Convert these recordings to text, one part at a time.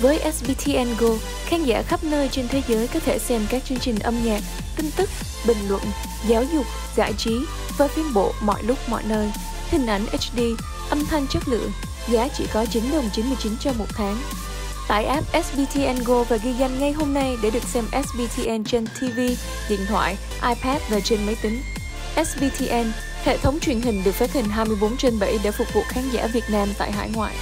Với SBTN Go, khán giả khắp nơi trên thế giới có thể xem các chương trình âm nhạc, tin tức, bình luận, giáo dục, giải trí và phiên bộ mọi lúc mọi nơi. Hình ảnh HD, âm thanh chất lượng, giá chỉ có 9 đồng 99 cho một tháng. Tải app SBTN Go và ghi danh ngay hôm nay để được xem SBTN trên TV, điện thoại, iPad và trên máy tính. SBTN, hệ thống truyền hình được phát hình 24 trên 7 để phục vụ khán giả Việt Nam tại hải ngoại.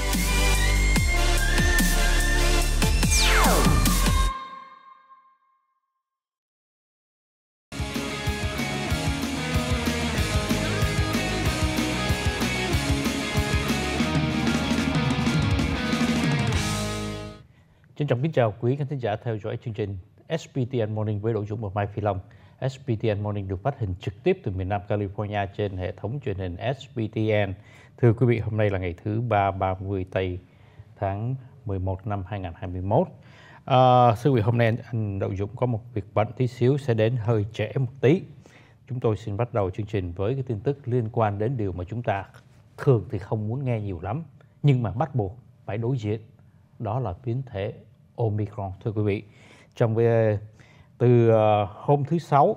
Trân trọng kính chào quý khán thính giả theo dõi chương trình SBTN Morning với đội dung và Mai Phi Long. SBTN Morning được phát hình trực tiếp từ miền Nam California trên hệ thống truyền hình SBTN. Thưa quý vị, hôm nay là ngày thứ 3 30 Tây tháng 11 năm 2021. À, thưa quý vị, hôm nay anh Đậu Dũng có một việc bận tí xíu sẽ đến hơi trễ một tí. Chúng tôi xin bắt đầu chương trình với cái tin tức liên quan đến điều mà chúng ta thường thì không muốn nghe nhiều lắm, nhưng mà bắt buộc phải đối diện đó là biến thể Omicron thưa quý vị. Trong cái, từ ờ, hôm thứ sáu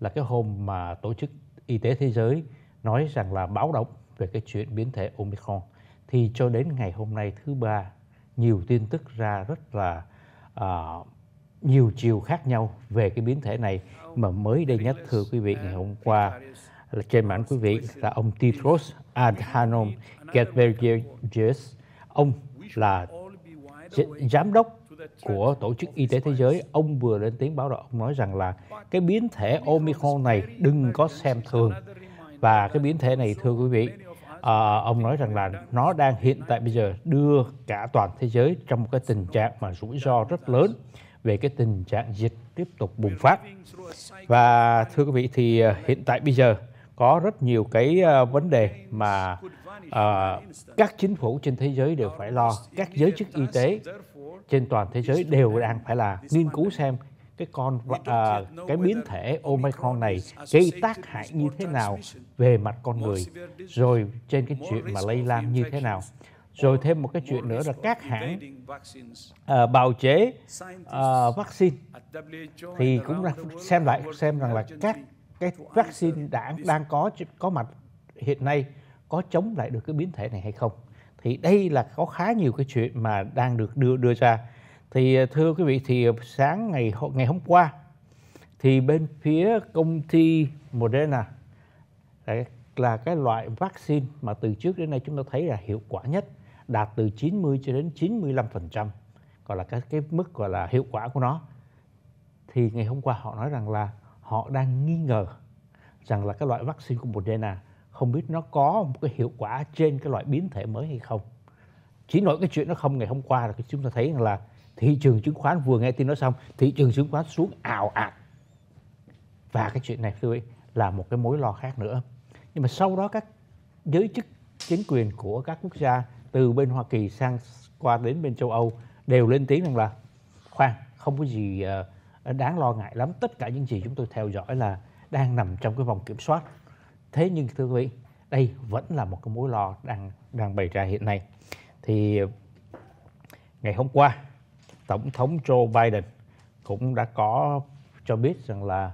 là cái hôm mà tổ chức y tế thế giới nói rằng là báo động về cái chuyện biến thể Omicron thì cho đến ngày hôm nay thứ ba nhiều tin tức ra rất là uh, nhiều chiều khác nhau về cái biến thể này mà mới đây nhất thưa quý vị ngày hôm qua là trên mạng quý vị là ông Tedros Adhanom Ghebreyesus ông là giám đốc của Tổ chức Y tế Thế giới, ông vừa lên tiếng báo động, ông nói rằng là cái biến thể Omicron này đừng có xem thường. Và cái biến thể này, thưa quý vị, à, ông nói rằng là nó đang hiện tại bây giờ đưa cả toàn thế giới trong một cái tình trạng mà rủi ro rất lớn về cái tình trạng dịch tiếp tục bùng phát. Và thưa quý vị thì à, hiện tại bây giờ có rất nhiều cái à, vấn đề mà à, các chính phủ trên thế giới đều phải lo, các giới chức y tế trên toàn thế giới đều đang phải là nghiên cứu xem cái con à, cái biến thể Omicron này gây tác hại như thế nào về mặt con người, rồi trên cái chuyện mà lây lan như thế nào. Rồi thêm một cái chuyện nữa là các hãng à, bào chế à, vaccine thì cũng là xem lại xem rằng là các cái vaccine đã đang có có mặt hiện nay có chống lại được cái biến thể này hay không thì đây là có khá nhiều cái chuyện mà đang được đưa đưa ra thì à, thưa quý vị thì à, sáng ngày ngày hôm qua thì bên phía công ty Moderna đấy, là cái loại vaccine mà từ trước đến nay chúng ta thấy là hiệu quả nhất đạt từ 90 cho đến 95% gọi là cái cái mức gọi là hiệu quả của nó thì ngày hôm qua họ nói rằng là họ đang nghi ngờ rằng là cái loại vaccine của Moderna không biết nó có một cái hiệu quả trên cái loại biến thể mới hay không chỉ nói cái chuyện nó không ngày hôm qua là chúng ta thấy rằng là thị trường chứng khoán vừa nghe tin nói xong thị trường chứng khoán xuống ảo ạt và cái chuyện này thưa quý vị là một cái mối lo khác nữa nhưng mà sau đó các giới chức chính quyền của các quốc gia từ bên Hoa Kỳ sang qua đến bên châu Âu đều lên tiếng rằng là khoan không có gì ờ, đáng lo ngại lắm tất cả những gì chúng tôi theo dõi là đang nằm trong cái vòng kiểm soát thế nhưng thưa quý vị đây vẫn là một cái mối lo đang đang bày ra hiện nay thì ngày hôm qua tổng thống Joe Biden cũng đã có cho biết rằng là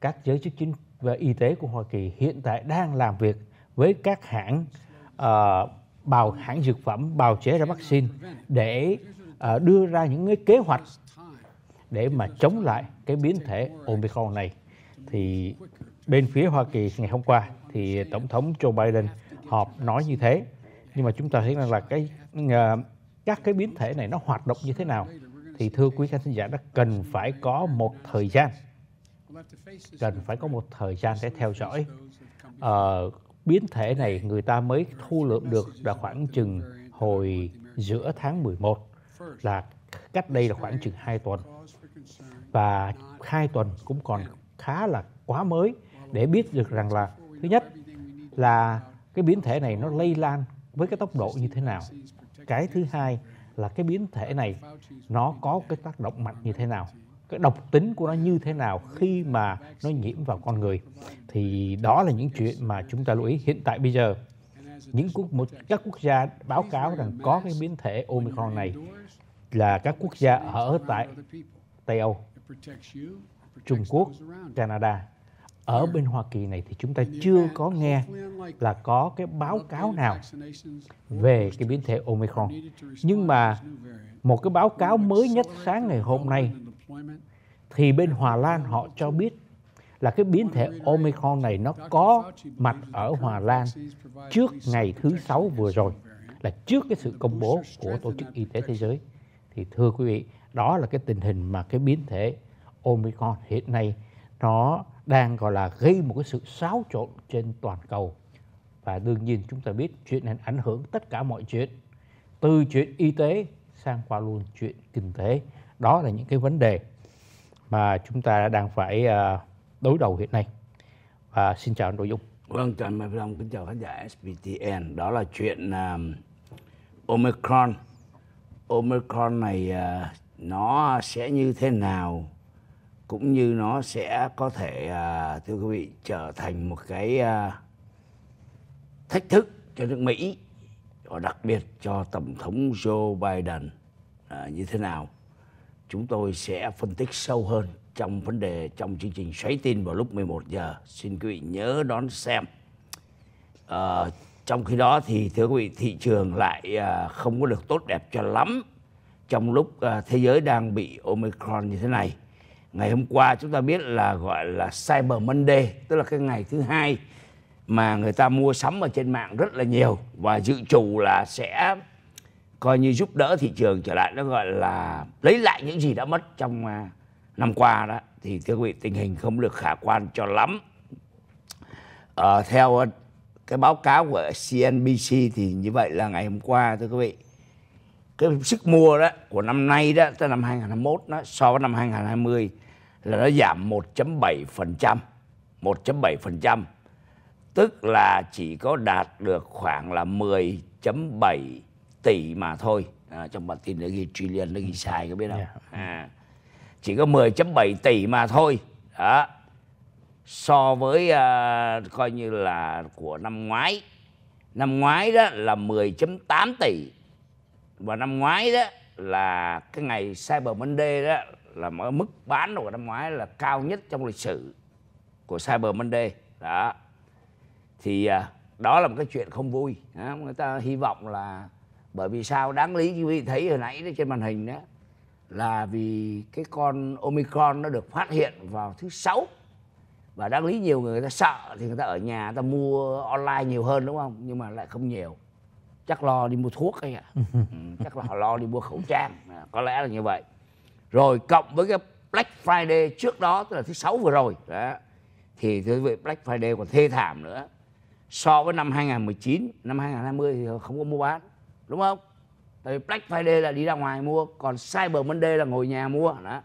các giới chức chính và ờ, y tế của Hoa Kỳ hiện tại đang làm việc với các hãng uh, bào hãng dược phẩm bào chế ra vaccine để uh, đưa ra những cái kế hoạch để mà chống lại cái biến thể Omicron này thì bên phía Hoa Kỳ ngày hôm qua thì tổng thống Joe Biden họp nói như thế nhưng mà chúng ta thấy rằng là cái ờ, các cái biến thể này nó hoạt động như thế nào thì thưa quý khán giả đã cần phải có một thời gian cần phải có một thời gian để theo dõi ờ, biến thể này người ta mới thu lượm được là khoảng chừng hồi giữa tháng 11 là cách đây là khoảng chừng 2 tuần và hai tuần cũng còn khá là quá mới để biết được rằng là thứ nhất là cái biến thể này nó lây lan với cái tốc độ như thế nào. Cái thứ hai là cái biến thể này nó có cái tác động mạnh như thế nào cái độc tính của nó như thế nào khi mà nó nhiễm vào con người thì đó là những chuyện mà chúng ta lưu ý hiện tại bây giờ những quốc một các quốc gia báo cáo rằng có cái biến thể omicron này là các quốc gia ở tại Tây Âu, Trung Quốc, Canada ở bên Hoa Kỳ này thì chúng ta chưa có nghe là có cái báo cáo nào về cái biến thể Omicron. Nhưng mà một cái báo cáo mới nhất sáng ngày hôm nay thì bên Hòa Lan họ cho biết là cái biến thể Omicron này nó có mặt ở Hòa Lan trước ngày thứ Sáu vừa rồi, là trước cái sự công bố của Tổ chức Y tế Thế giới. Thì thưa quý vị, đó là cái tình hình mà cái biến thể Omicron hiện nay nó đang gọi là gây một cái sự xáo trộn trên toàn cầu. Và đương nhiên chúng ta biết chuyện này ảnh hưởng tất cả mọi chuyện, từ chuyện y tế sang qua luôn chuyện kinh tế. Đó là những cái vấn đề mà chúng ta đang phải à, đối đầu hiện nay. Và xin chào anh Đỗ Dung. Vâng, chào anh Mai Phương kính chào khán giả SBTN. Đó là chuyện um, Omicron. Omicron này uh, nó sẽ như thế nào cũng như nó sẽ có thể à, thưa quý vị trở thành một cái à, thách thức cho nước Mỹ và đặc biệt cho tổng thống Joe Biden à, như thế nào. Chúng tôi sẽ phân tích sâu hơn trong vấn đề trong chương trình xoáy tin vào lúc 11 giờ. Xin quý vị nhớ đón xem. À, trong khi đó thì thưa quý vị thị trường lại à, không có được tốt đẹp cho lắm trong lúc à, thế giới đang bị Omicron như thế này ngày hôm qua chúng ta biết là gọi là Cyber Monday tức là cái ngày thứ hai mà người ta mua sắm ở trên mạng rất là nhiều và dự trù là sẽ coi như giúp đỡ thị trường trở lại nó gọi là lấy lại những gì đã mất trong à, năm qua đó thì thưa quý vị tình hình không được khả quan cho lắm à, theo cái báo cáo của CNBC thì như vậy là ngày hôm qua thưa quý vị cái sức mua đó của năm nay đó tới năm 2021 đó so với năm 2020 là nó giảm 1.7%. 1.7% tức là chỉ có đạt được khoảng là 10.7 tỷ mà thôi. À, trong bản tin nó ghi trillion nó ghi sai có biết không? Dạ. À, chỉ có 10.7 tỷ mà thôi. Đó. So với à, coi như là của năm ngoái. Năm ngoái đó là 10.8 tỷ. Và năm ngoái đó là cái ngày Cyber Monday đó là ở mức bán của năm ngoái là cao nhất trong lịch sử của Cyber Monday đó thì à, đó là một cái chuyện không vui người ta hy vọng là bởi vì sao đáng lý quý vị thấy hồi nãy trên màn hình đó là vì cái con omicron nó được phát hiện vào thứ sáu và đáng lý nhiều người, người ta sợ thì người ta ở nhà người ta mua online nhiều hơn đúng không nhưng mà lại không nhiều chắc lo đi mua thuốc ấy à chắc là họ lo đi mua khẩu trang có lẽ là như vậy rồi cộng với cái Black Friday trước đó tức là thứ sáu vừa rồi đó thì thưa quý vị Black Friday còn thê thảm nữa so với năm 2019 năm 2020 thì không có mua bán đúng không tại vì Black Friday là đi ra ngoài mua còn Cyber Monday là ngồi nhà mua đó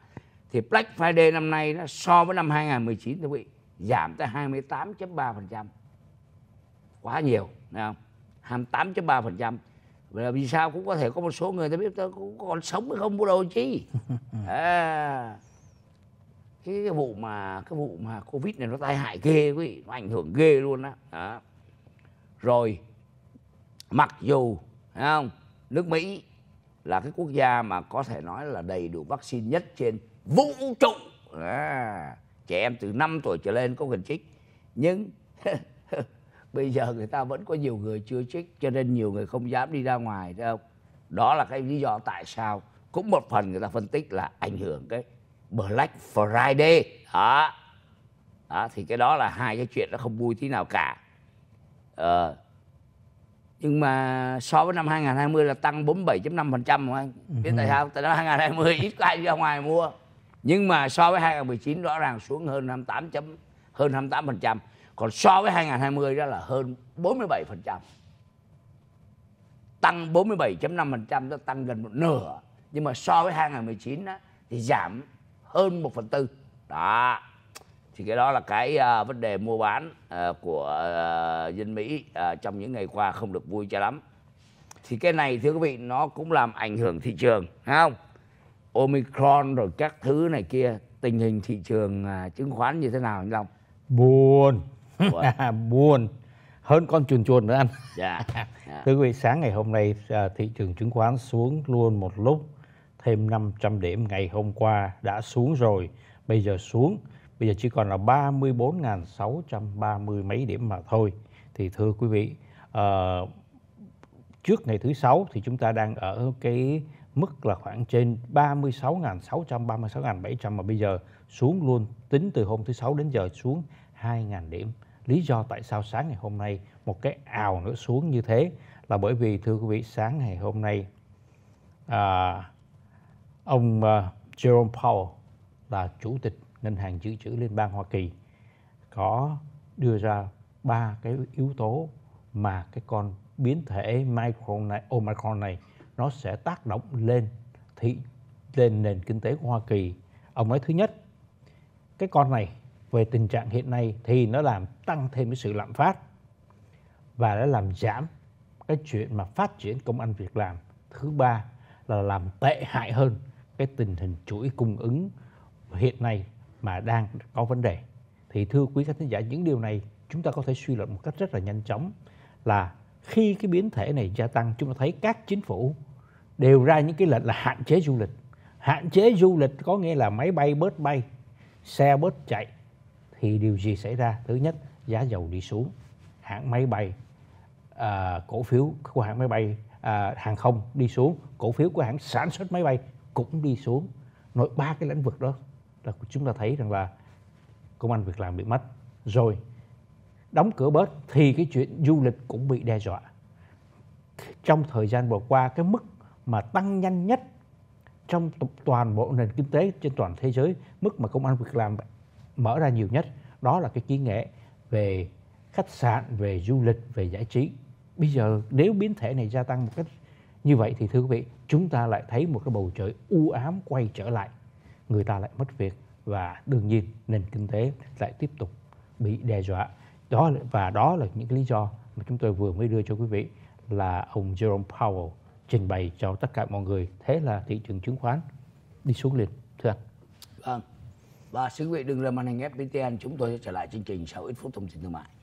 thì Black Friday năm nay nó so với năm 2019 thưa quý vị giảm tới 28.3% quá nhiều không 28.3% Vậy là vì sao cũng có thể có một số người ta biết ta cũng còn sống hay không bộ đồ chi à, cái, cái vụ mà cái vụ mà covid này nó tai hại ghê quý vị nó ảnh hưởng ghê luôn á đó. rồi mặc dù thấy không nước mỹ là cái quốc gia mà có thể nói là đầy đủ vaccine nhất trên vũ trụ à, trẻ em từ 5 tuổi trở lên có cần chích nhưng bây giờ người ta vẫn có nhiều người chưa trích cho nên nhiều người không dám đi ra ngoài thấy không đó là cái lý do tại sao cũng một phần người ta phân tích là ảnh hưởng cái Black Friday đó đó thì cái đó là hai cái chuyện nó không vui tí nào cả ờ, nhưng mà so với năm 2020 là tăng 47.5% không anh? Biết tại ừ. sao? Tại năm 2020 ít có ai ra ngoài mua. Nhưng mà so với 2019 rõ ràng xuống hơn 28 chấm hơn 28%. Còn so với 2020 đó là hơn 47%. Tăng 47.5% đó tăng gần một nửa. Nhưng mà so với 2019 đó thì giảm hơn 1 phần tư. Đó. Thì cái đó là cái uh, vấn đề mua bán uh, của uh, dân Mỹ uh, trong những ngày qua không được vui cho lắm. Thì cái này thưa quý vị nó cũng làm ảnh hưởng thị trường, thấy không? Omicron rồi các thứ này kia, tình hình thị trường uh, chứng khoán như thế nào anh Long? Buồn. À, buồn hơn con chuồn chuồn nữa dạ. anh dạ thưa quý vị sáng ngày hôm nay à, thị trường chứng khoán xuống luôn một lúc thêm 500 điểm ngày hôm qua đã xuống rồi bây giờ xuống bây giờ chỉ còn là 34.630 mấy điểm mà thôi thì thưa quý vị uh, trước ngày thứ sáu thì chúng ta đang ở cái mức là khoảng trên 36.600 36.700 mà bây giờ xuống luôn tính từ hôm thứ sáu đến giờ xuống 2.000 điểm lý do tại sao sáng ngày hôm nay một cái ào nữa xuống như thế là bởi vì thưa quý vị sáng ngày hôm nay à, ông uh, Jerome Powell là chủ tịch ngân hàng dự trữ liên bang Hoa Kỳ có đưa ra ba cái yếu tố mà cái con biến thể micron này, Omicron này nó sẽ tác động lên thị lên nền kinh tế của Hoa Kỳ. Ông nói thứ nhất, cái con này về tình trạng hiện nay thì nó làm tăng thêm cái sự lạm phát và đã làm giảm cái chuyện mà phát triển công an việc làm thứ ba là làm tệ hại hơn cái tình hình chuỗi cung ứng hiện nay mà đang có vấn đề thì thưa quý khán thính giả những điều này chúng ta có thể suy luận một cách rất là nhanh chóng là khi cái biến thể này gia tăng chúng ta thấy các chính phủ đều ra những cái lệnh là hạn chế du lịch hạn chế du lịch có nghĩa là máy bay bớt bay xe bớt chạy thì điều gì xảy ra? Thứ nhất, giá dầu đi xuống, hãng máy bay, à, cổ phiếu của hãng máy bay à, hàng không đi xuống, cổ phiếu của hãng sản xuất máy bay cũng đi xuống. nội ba cái lĩnh vực đó là chúng ta thấy rằng là công an việc làm bị mất. Rồi đóng cửa bớt thì cái chuyện du lịch cũng bị đe dọa. Trong thời gian vừa qua cái mức mà tăng nhanh nhất trong toàn bộ nền kinh tế trên toàn thế giới mức mà công an việc làm mở ra nhiều nhất đó là cái kỹ nghệ về khách sạn về du lịch về giải trí bây giờ nếu biến thể này gia tăng một cách như vậy thì thưa quý vị chúng ta lại thấy một cái bầu trời u ám quay trở lại người ta lại mất việc và đương nhiên nền kinh tế lại tiếp tục bị đe dọa đó và đó là những lý do mà chúng tôi vừa mới đưa cho quý vị là ông Jerome Powell trình bày cho tất cả mọi người thế là thị trường chứng khoán đi xuống liền thưa anh vâng và xin quý vị đừng rời màn hình FPTN chúng tôi sẽ trở lại chương trình sau ít phút thông tin thương mại